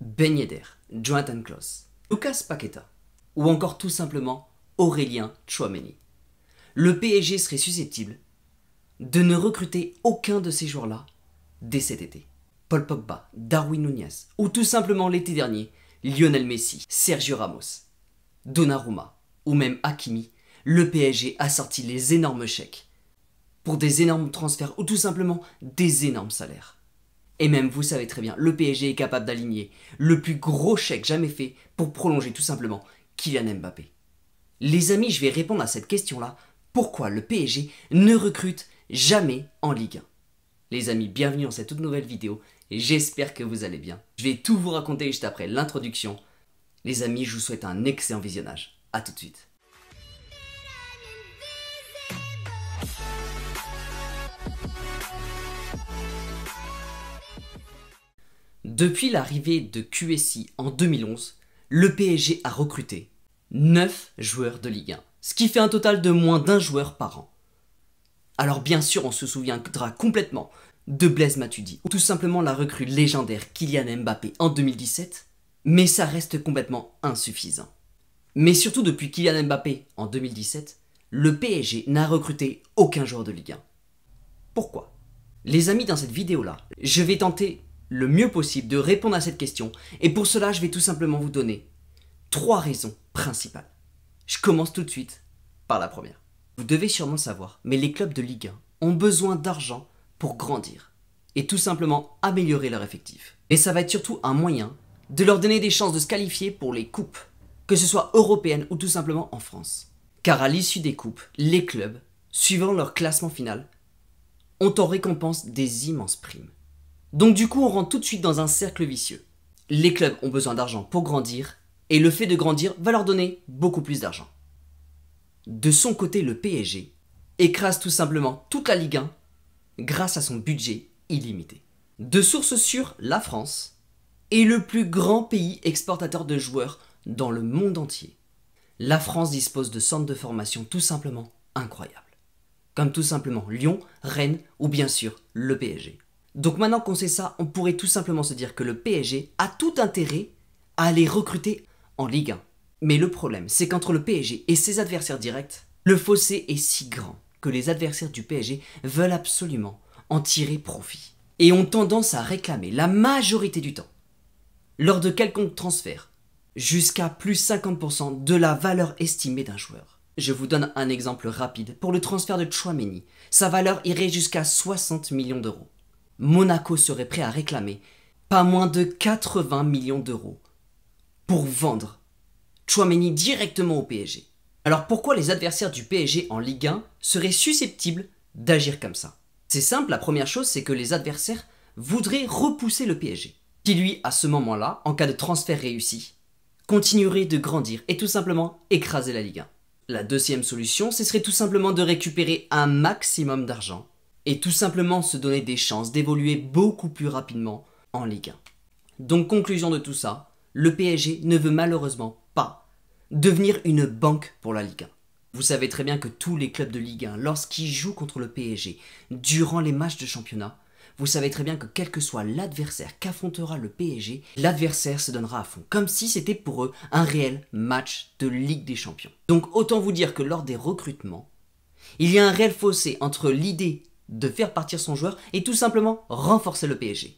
Ben Yedder, Jonathan Kloss, Lucas Paqueta ou encore tout simplement Aurélien Chouameni. Le PSG serait susceptible de ne recruter aucun de ces joueurs-là dès cet été. Paul Pogba, Darwin Nunez ou tout simplement l'été dernier Lionel Messi, Sergio Ramos, Donnarumma ou même Hakimi, le PSG a sorti les énormes chèques pour des énormes transferts ou tout simplement des énormes salaires. Et même vous savez très bien, le PSG est capable d'aligner le plus gros chèque jamais fait pour prolonger tout simplement Kylian Mbappé. Les amis, je vais répondre à cette question-là. Pourquoi le PSG ne recrute jamais en Ligue 1 Les amis, bienvenue dans cette toute nouvelle vidéo. et J'espère que vous allez bien. Je vais tout vous raconter juste après l'introduction. Les amis, je vous souhaite un excellent visionnage. A tout de suite. Depuis l'arrivée de QSI en 2011, le PSG a recruté 9 joueurs de Ligue 1, ce qui fait un total de moins d'un joueur par an. Alors bien sûr, on se souviendra complètement de Blaise Matuidi, ou tout simplement la recrue légendaire Kylian Mbappé en 2017, mais ça reste complètement insuffisant. Mais surtout depuis Kylian Mbappé en 2017, le PSG n'a recruté aucun joueur de Ligue 1. Pourquoi Les amis, dans cette vidéo-là, je vais tenter le mieux possible de répondre à cette question, et pour cela je vais tout simplement vous donner trois raisons principales. Je commence tout de suite par la première. Vous devez sûrement le savoir, mais les clubs de Ligue 1 ont besoin d'argent pour grandir, et tout simplement améliorer leur effectif. Et ça va être surtout un moyen de leur donner des chances de se qualifier pour les coupes, que ce soit européennes ou tout simplement en France. Car à l'issue des coupes, les clubs, suivant leur classement final, ont en récompense des immenses primes. Donc du coup, on rentre tout de suite dans un cercle vicieux. Les clubs ont besoin d'argent pour grandir, et le fait de grandir va leur donner beaucoup plus d'argent. De son côté, le PSG écrase tout simplement toute la Ligue 1 grâce à son budget illimité. De sources sûres, la France est le plus grand pays exportateur de joueurs dans le monde entier. La France dispose de centres de formation tout simplement incroyables. Comme tout simplement Lyon, Rennes ou bien sûr le PSG. Donc maintenant qu'on sait ça, on pourrait tout simplement se dire que le PSG a tout intérêt à aller recruter en Ligue 1. Mais le problème, c'est qu'entre le PSG et ses adversaires directs, le fossé est si grand que les adversaires du PSG veulent absolument en tirer profit. Et ont tendance à réclamer la majorité du temps, lors de quelconque transfert, jusqu'à plus 50% de la valeur estimée d'un joueur. Je vous donne un exemple rapide. Pour le transfert de Chouameni, sa valeur irait jusqu'à 60 millions d'euros. Monaco serait prêt à réclamer pas moins de 80 millions d'euros pour vendre Chouameni directement au PSG. Alors pourquoi les adversaires du PSG en Ligue 1 seraient susceptibles d'agir comme ça C'est simple, la première chose c'est que les adversaires voudraient repousser le PSG, qui lui à ce moment-là, en cas de transfert réussi, continuerait de grandir et tout simplement écraser la Ligue 1. La deuxième solution, ce serait tout simplement de récupérer un maximum d'argent et tout simplement se donner des chances d'évoluer beaucoup plus rapidement en Ligue 1. Donc conclusion de tout ça, le PSG ne veut malheureusement pas devenir une banque pour la Ligue 1. Vous savez très bien que tous les clubs de Ligue 1, lorsqu'ils jouent contre le PSG durant les matchs de championnat, vous savez très bien que quel que soit l'adversaire qu'affrontera le PSG, l'adversaire se donnera à fond, comme si c'était pour eux un réel match de Ligue des Champions. Donc autant vous dire que lors des recrutements, il y a un réel fossé entre l'idée de faire partir son joueur et tout simplement renforcer le PSG.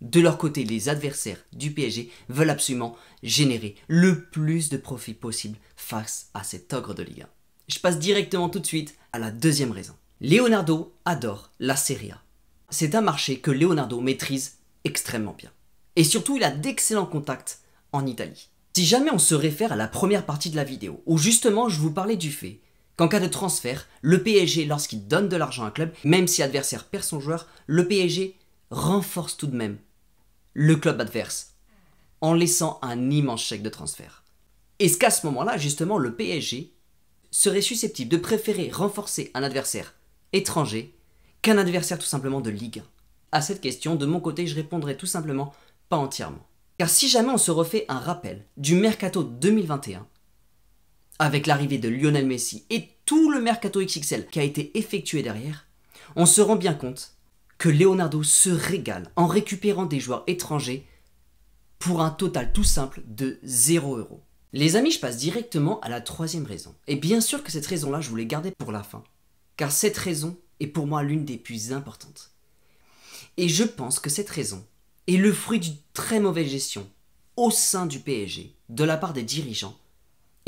De leur côté, les adversaires du PSG veulent absolument générer le plus de profit possible face à cet ogre de Liga. Je passe directement tout de suite à la deuxième raison. Leonardo adore la Serie A. C'est un marché que Leonardo maîtrise extrêmement bien. Et surtout, il a d'excellents contacts en Italie. Si jamais on se réfère à la première partie de la vidéo, où justement je vous parlais du fait qu'en cas de transfert, le PSG, lorsqu'il donne de l'argent à un club, même si l'adversaire perd son joueur, le PSG renforce tout de même le club adverse en laissant un immense chèque de transfert. Est-ce qu'à ce, moment-là, justement, le PSG serait susceptible de préférer renforcer un adversaire étranger qu'un adversaire tout simplement de Ligue 1 À cette question, de mon côté, je répondrai tout simplement pas entièrement. Car si jamais on se refait un rappel du mercato 2021, avec l'arrivée de Lionel Messi et tout le mercato XXL qui a été effectué derrière, on se rend bien compte que Leonardo se régale en récupérant des joueurs étrangers pour un total tout simple de 0 euros. Les amis, je passe directement à la troisième raison. Et bien sûr que cette raison-là, je voulais garder pour la fin. Car cette raison est pour moi l'une des plus importantes. Et je pense que cette raison est le fruit d'une très mauvaise gestion au sein du PSG, de la part des dirigeants,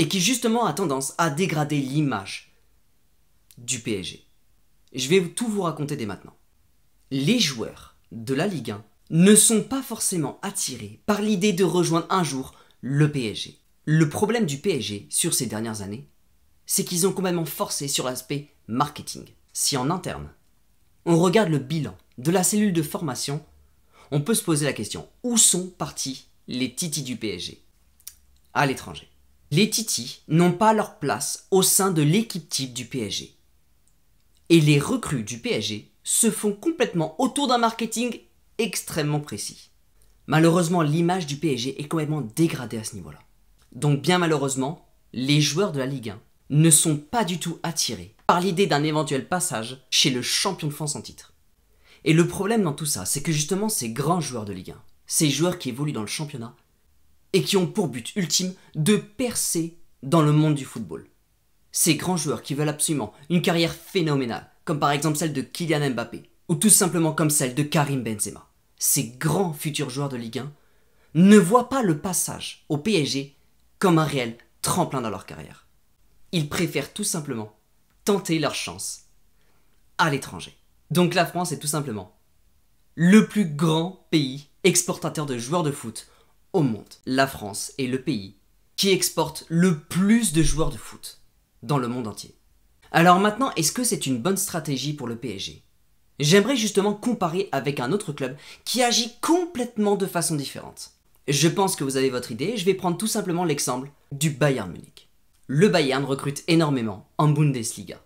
et qui justement a tendance à dégrader l'image du PSG. Je vais tout vous raconter dès maintenant. Les joueurs de la Ligue 1 ne sont pas forcément attirés par l'idée de rejoindre un jour le PSG. Le problème du PSG sur ces dernières années, c'est qu'ils ont complètement forcé sur l'aspect marketing. Si en interne, on regarde le bilan de la cellule de formation, on peut se poser la question où sont partis les titis du PSG à l'étranger les Titi n'ont pas leur place au sein de l'équipe type du PSG. Et les recrues du PSG se font complètement autour d'un marketing extrêmement précis. Malheureusement, l'image du PSG est complètement dégradée à ce niveau-là. Donc bien malheureusement, les joueurs de la Ligue 1 ne sont pas du tout attirés par l'idée d'un éventuel passage chez le champion de France en titre. Et le problème dans tout ça, c'est que justement ces grands joueurs de Ligue 1, ces joueurs qui évoluent dans le championnat, et qui ont pour but ultime de percer dans le monde du football. Ces grands joueurs qui veulent absolument une carrière phénoménale, comme par exemple celle de Kylian Mbappé, ou tout simplement comme celle de Karim Benzema, ces grands futurs joueurs de Ligue 1, ne voient pas le passage au PSG comme un réel tremplin dans leur carrière. Ils préfèrent tout simplement tenter leur chance à l'étranger. Donc la France est tout simplement le plus grand pays exportateur de joueurs de foot au monde. La France est le pays qui exporte le plus de joueurs de foot dans le monde entier. Alors maintenant, est-ce que c'est une bonne stratégie pour le PSG J'aimerais justement comparer avec un autre club qui agit complètement de façon différente. Je pense que vous avez votre idée, je vais prendre tout simplement l'exemple du Bayern Munich. Le Bayern recrute énormément en Bundesliga.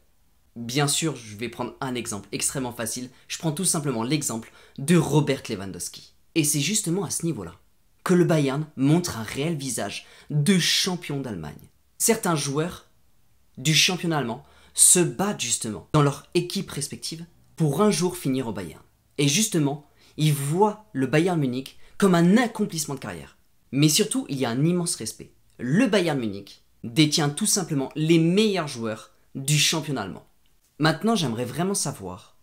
Bien sûr, je vais prendre un exemple extrêmement facile, je prends tout simplement l'exemple de Robert Lewandowski. Et c'est justement à ce niveau-là que le Bayern montre un réel visage de champion d'Allemagne. Certains joueurs du championnat allemand se battent justement dans leur équipe respective pour un jour finir au Bayern. Et justement, ils voient le Bayern Munich comme un accomplissement de carrière. Mais surtout, il y a un immense respect. Le Bayern Munich détient tout simplement les meilleurs joueurs du championnat allemand. Maintenant, j'aimerais vraiment savoir,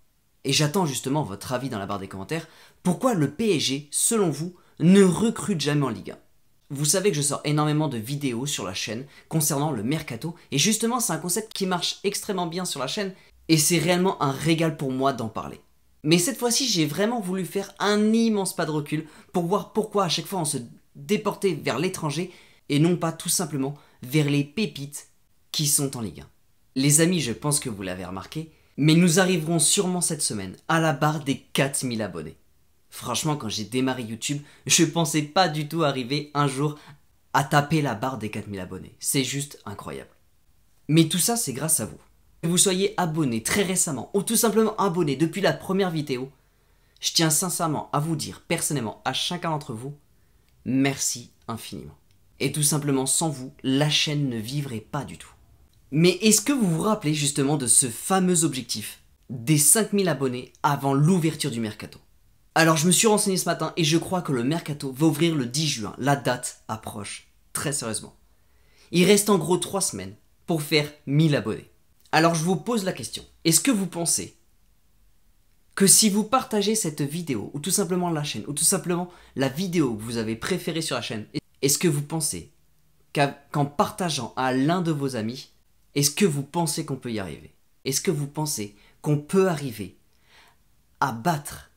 et j'attends justement votre avis dans la barre des commentaires, pourquoi le PSG, selon vous, ne recrute jamais en Ligue 1. Vous savez que je sors énormément de vidéos sur la chaîne concernant le mercato, et justement c'est un concept qui marche extrêmement bien sur la chaîne, et c'est réellement un régal pour moi d'en parler. Mais cette fois-ci, j'ai vraiment voulu faire un immense pas de recul pour voir pourquoi à chaque fois on se déportait vers l'étranger et non pas tout simplement vers les pépites qui sont en Ligue 1. Les amis, je pense que vous l'avez remarqué, mais nous arriverons sûrement cette semaine à la barre des 4000 abonnés. Franchement, quand j'ai démarré YouTube, je pensais pas du tout arriver un jour à taper la barre des 4000 abonnés. C'est juste incroyable. Mais tout ça, c'est grâce à vous. Que vous soyez abonné très récemment ou tout simplement abonné depuis la première vidéo, je tiens sincèrement à vous dire personnellement à chacun d'entre vous, merci infiniment. Et tout simplement, sans vous, la chaîne ne vivrait pas du tout. Mais est-ce que vous vous rappelez justement de ce fameux objectif des 5000 abonnés avant l'ouverture du mercato alors je me suis renseigné ce matin et je crois que le mercato va ouvrir le 10 juin. La date approche, très sérieusement. Il reste en gros 3 semaines pour faire 1000 abonnés. Alors je vous pose la question, est-ce que vous pensez que si vous partagez cette vidéo, ou tout simplement la chaîne, ou tout simplement la vidéo que vous avez préférée sur la chaîne, est-ce que vous pensez qu'en partageant à l'un de vos amis, est-ce que vous pensez qu'on peut y arriver Est-ce que vous pensez qu'on peut arriver à battre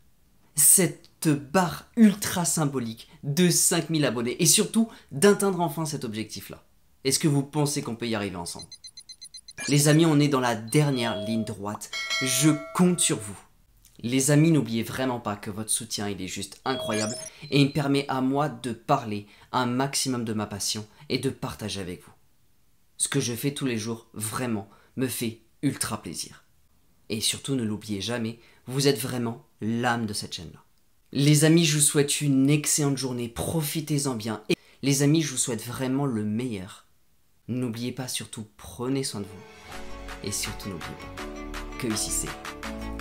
cette barre ultra symbolique de 5000 abonnés et surtout d'atteindre enfin cet objectif-là. Est-ce que vous pensez qu'on peut y arriver ensemble Les amis, on est dans la dernière ligne droite. Je compte sur vous. Les amis, n'oubliez vraiment pas que votre soutien, il est juste incroyable et il permet à moi de parler un maximum de ma passion et de partager avec vous. Ce que je fais tous les jours, vraiment, me fait ultra plaisir. Et surtout, ne l'oubliez jamais, vous êtes vraiment l'âme de cette chaîne-là. Les amis, je vous souhaite une excellente journée, profitez-en bien. Et les amis, je vous souhaite vraiment le meilleur. N'oubliez pas surtout, prenez soin de vous. Et surtout, n'oubliez pas que ici c'est